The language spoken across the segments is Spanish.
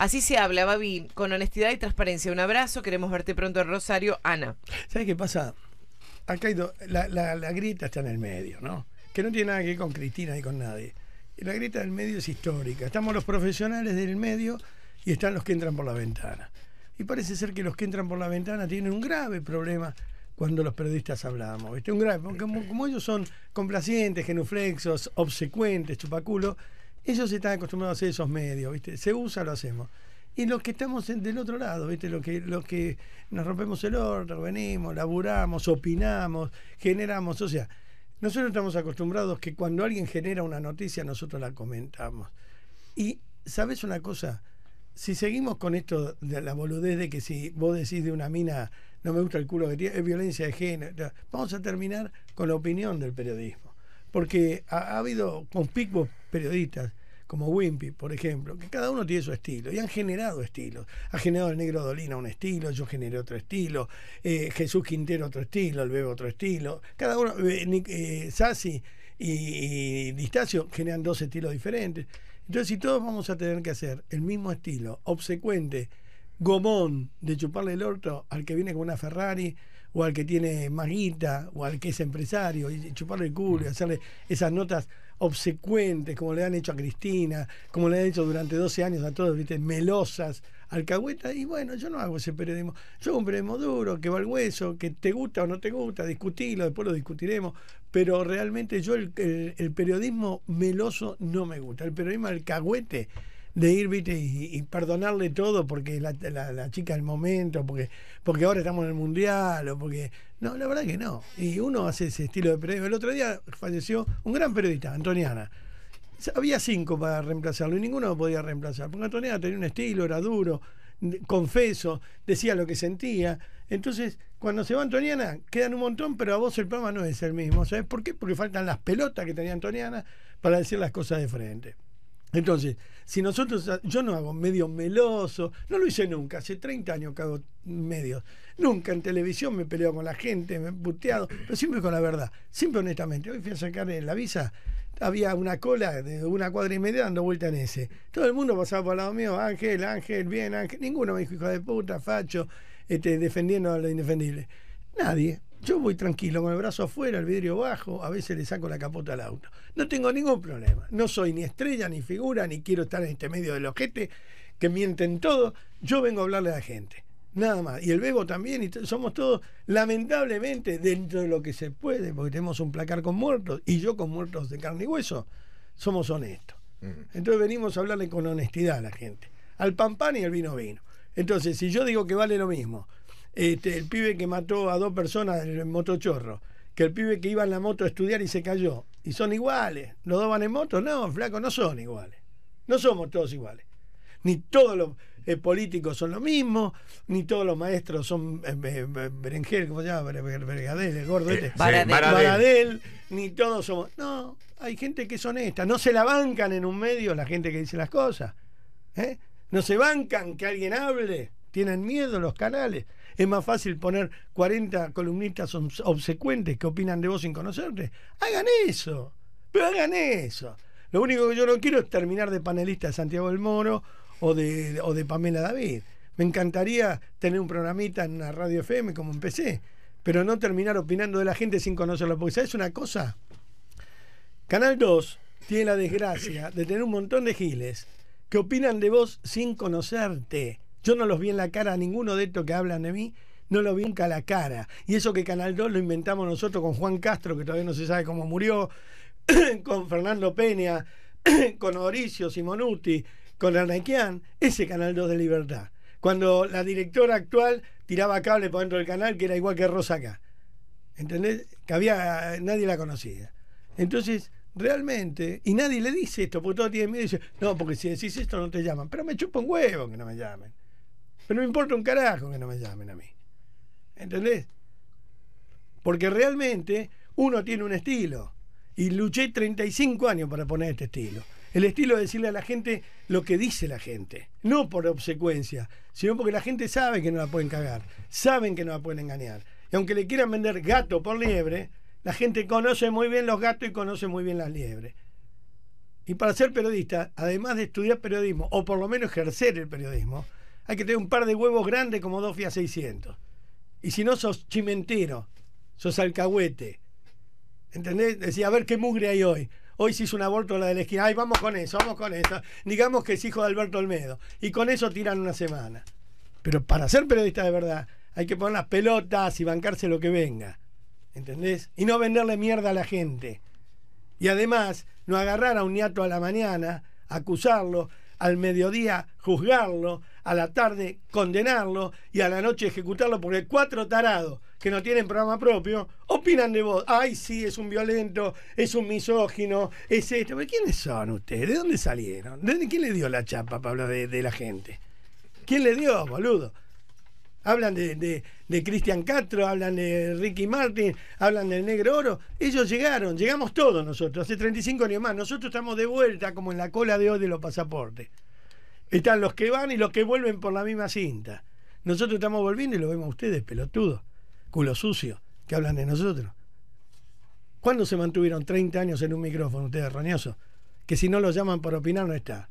Así se habla, Babi, con honestidad y transparencia. Un abrazo, queremos verte pronto en Rosario. Ana. ¿Sabes qué pasa? Acá hay la, la, grieta está en el medio, ¿no? Que no tiene nada que ver con Cristina ni con nadie. La grieta del medio es histórica. Estamos los profesionales del medio y están los que entran por la ventana. Y parece ser que los que entran por la ventana tienen un grave problema cuando los periodistas hablamos. Un grave, porque como, ellos son complacientes, genuflexos, obsecuentes, chupaculo, ellos están acostumbrados a hacer esos medios, ¿viste? Se usa, lo hacemos. Y los que estamos del otro lado, ¿viste? Los que, que nos rompemos el orden, venimos, laburamos, opinamos, generamos, o sea, nosotros estamos acostumbrados que cuando alguien genera una noticia, nosotros la comentamos. Y, ¿sabes una cosa? Si seguimos con esto de la boludez de que si vos decís de una mina, no me gusta el culo que tiene, es violencia de género, vamos a terminar con la opinión del periodismo. Porque ha, ha habido conspicuos periodistas como Wimpy, por ejemplo, que cada uno tiene su estilo y han generado estilos. Ha generado el Negro Dolina un estilo, yo generé otro estilo, eh, Jesús Quintero otro estilo, el Bebe otro estilo. Cada uno, eh, eh Sassi y, Distacio generan dos estilos diferentes. Entonces, si todos vamos a tener que hacer el mismo estilo, obsecuente, gomón de chuparle el orto al que viene con una Ferrari o al que tiene maguita, o al que es empresario y chuparle el culo y mm. hacerle esas notas obsecuentes, como le han hecho a Cristina, como le han hecho durante 12 años a todos, ¿viste? melosas, alcahuetas, y bueno, yo no hago ese periodismo. Yo hago un periodismo duro, que va al hueso, que te gusta o no te gusta, discutirlo, después lo discutiremos, pero realmente yo el, el periodismo meloso no me gusta, el periodismo alcahuete de ir Y, perdonarle todo porque la, chica del momento, porque, porque ahora estamos en el mundial, o porque. No, la verdad que no. Y uno hace ese estilo de periodismo. El otro día falleció un gran periodista, Antoniana. Había cinco para reemplazarlo y ninguno podía reemplazar. Porque Antoniana tenía un estilo, era duro, confeso, decía lo que sentía. Entonces, cuando se va Antoniana, quedan un montón, pero a vos el programa no es el mismo. ¿Sabes por qué? Porque faltan las pelotas que tenía Antoniana para decir las cosas de frente. Entonces, si nosotros, ah, yo no hago medios meloso, no lo hice nunca, hace 30 años que hago medios, nunca en televisión me he peleado con la gente, me he puteado, pero siempre con la verdad, siempre honestamente. Hoy fui a sacar la visa, había una cola de una cuadra y media dando vuelta en ese. Todo el mundo pasaba por el lado mío, Ángel, Ángel, bien, Ángel, ninguno me dijo hijo de puta, facho, este, defendiendo a lo indefendible. Nadie, yo voy tranquilo, con el brazo afuera, el vidrio bajo, a veces le saco la capota al auto. No tengo ningún problema. No soy ni estrella, ni figura, ni quiero estar en este medio del ojete, que mienten todo. Yo vengo a hablarle a la gente. Nada más. Y el Bebo también, y somos todos, lamentablemente, dentro de lo que se puede, porque tenemos un placar con muertos, y yo con muertos de carne y hueso, somos honestos. Mm. Entonces venimos a hablarle con honestidad a la gente. Al pan pan y al vino vino. Entonces, si yo digo que vale lo mismo este, el pibe que mató a dos personas en motochorro, que el pibe que iba en la moto a estudiar y se cayó, y son iguales, los dos van en moto, no, flaco, no son iguales, no somos todos iguales, ni todos los eh, políticos son lo mismo, ni todos los maestros son eh, como ¿cómo se llama? Bergadel, el gordo eh, este. ni todos somos. No, hay gente que es honesta, no se la bancan en un medio la gente que dice las cosas. ¿eh? No se bancan que alguien hable, tienen miedo los canales. Es más fácil poner 40 columnistas obsecuentes que opinan de vos sin conocerte. Hagan eso, pero hagan eso. Lo único que yo no quiero es terminar de panelista de Santiago del Moro o de, Pamela David. Me encantaría tener un programita en la radio FM como empecé, pero no terminar opinando de la gente sin conocerla. Porque, ¿sabes una cosa? Canal 2 tiene la desgracia de tener un montón de giles que opinan de vos sin conocerte. Yo no los vi en la cara a ninguno de estos que hablan de mí, no los vi nunca a la cara. Y eso que Canal 2 lo inventamos nosotros con Juan Castro, que todavía no se sabe cómo murió, con Fernando Peña, con Mauricio Simonuti, con Arnaquian, ese Canal 2 de Libertad. Cuando la directora actual tiraba cable por dentro del canal, que era igual que Rosa acá. ¿Entendés? Que había, nadie la conocía. Entonces, realmente, y nadie le dice esto, porque todo tiene miedo y dice, no, porque si decís esto no te llaman. Pero me chupo un huevo que no me llamen. Pero me importa un carajo que no me llamen a mí. ¿Entendés? Porque realmente uno tiene un estilo. Y luché 35 años para poner este estilo. El estilo de decirle a la gente lo que dice la gente. No por obsecuencia, sino porque la gente sabe que no la pueden cagar. Saben que no la pueden engañar. Y aunque le quieran vender gato por liebre, la gente conoce muy bien los gatos y conoce muy bien las liebres. Y para ser periodista, además de estudiar periodismo, o por lo menos ejercer el periodismo, hay que tener un par de huevos grandes como dos FIA 600. Y si no, sos chimentero, sos alcahuete. ¿Entendés? Decía, a ver qué mugre hay hoy. Hoy se hizo un aborto la de la esquina. Ay, vamos con eso, vamos con eso. Digamos que es hijo de Alberto Olmedo. Y con eso tiran una semana. Pero para ser periodista de verdad, hay que poner las pelotas y bancarse lo que venga. ¿Entendés? Y no venderle mierda a la gente. Y además, no agarrar a un niato a la mañana, acusarlo, al mediodía juzgarlo, a la tarde condenarlo y a la noche ejecutarlo porque cuatro tarados que no tienen programa propio opinan de vos. Ay, sí, es un violento, es un misógino, es esto. ¿Pero quiénes son ustedes? ¿De dónde salieron? ¿De ¿Quién le dio la chapa, Pablo, de, de la gente? ¿Quién le dio, boludo? Hablan de, de, de Cristian Castro, hablan de Ricky Martin, hablan del Negro Oro. Ellos llegaron, llegamos todos nosotros, hace 35 años más. Nosotros estamos de vuelta como en la cola de hoy de los pasaportes. Están los que van y los que vuelven por la misma cinta. Nosotros estamos volviendo y lo vemos ustedes, pelotudos, culo sucio, que hablan de nosotros. ¿Cuándo se mantuvieron 30 años en un micrófono ustedes, roñosos? Que si no los llaman por opinar no está.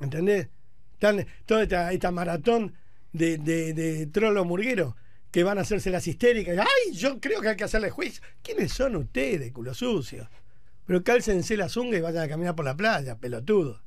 ¿Entendés? Están, toda esta, esta maratón de, de, de Trollo Murguero que van a hacerse las histéricas. ¡Ay! Yo creo que hay que hacerle juicio. ¿Quiénes son ustedes, culo sucio? Pero cálcense la zunga y vayan a caminar por la playa, pelotudo.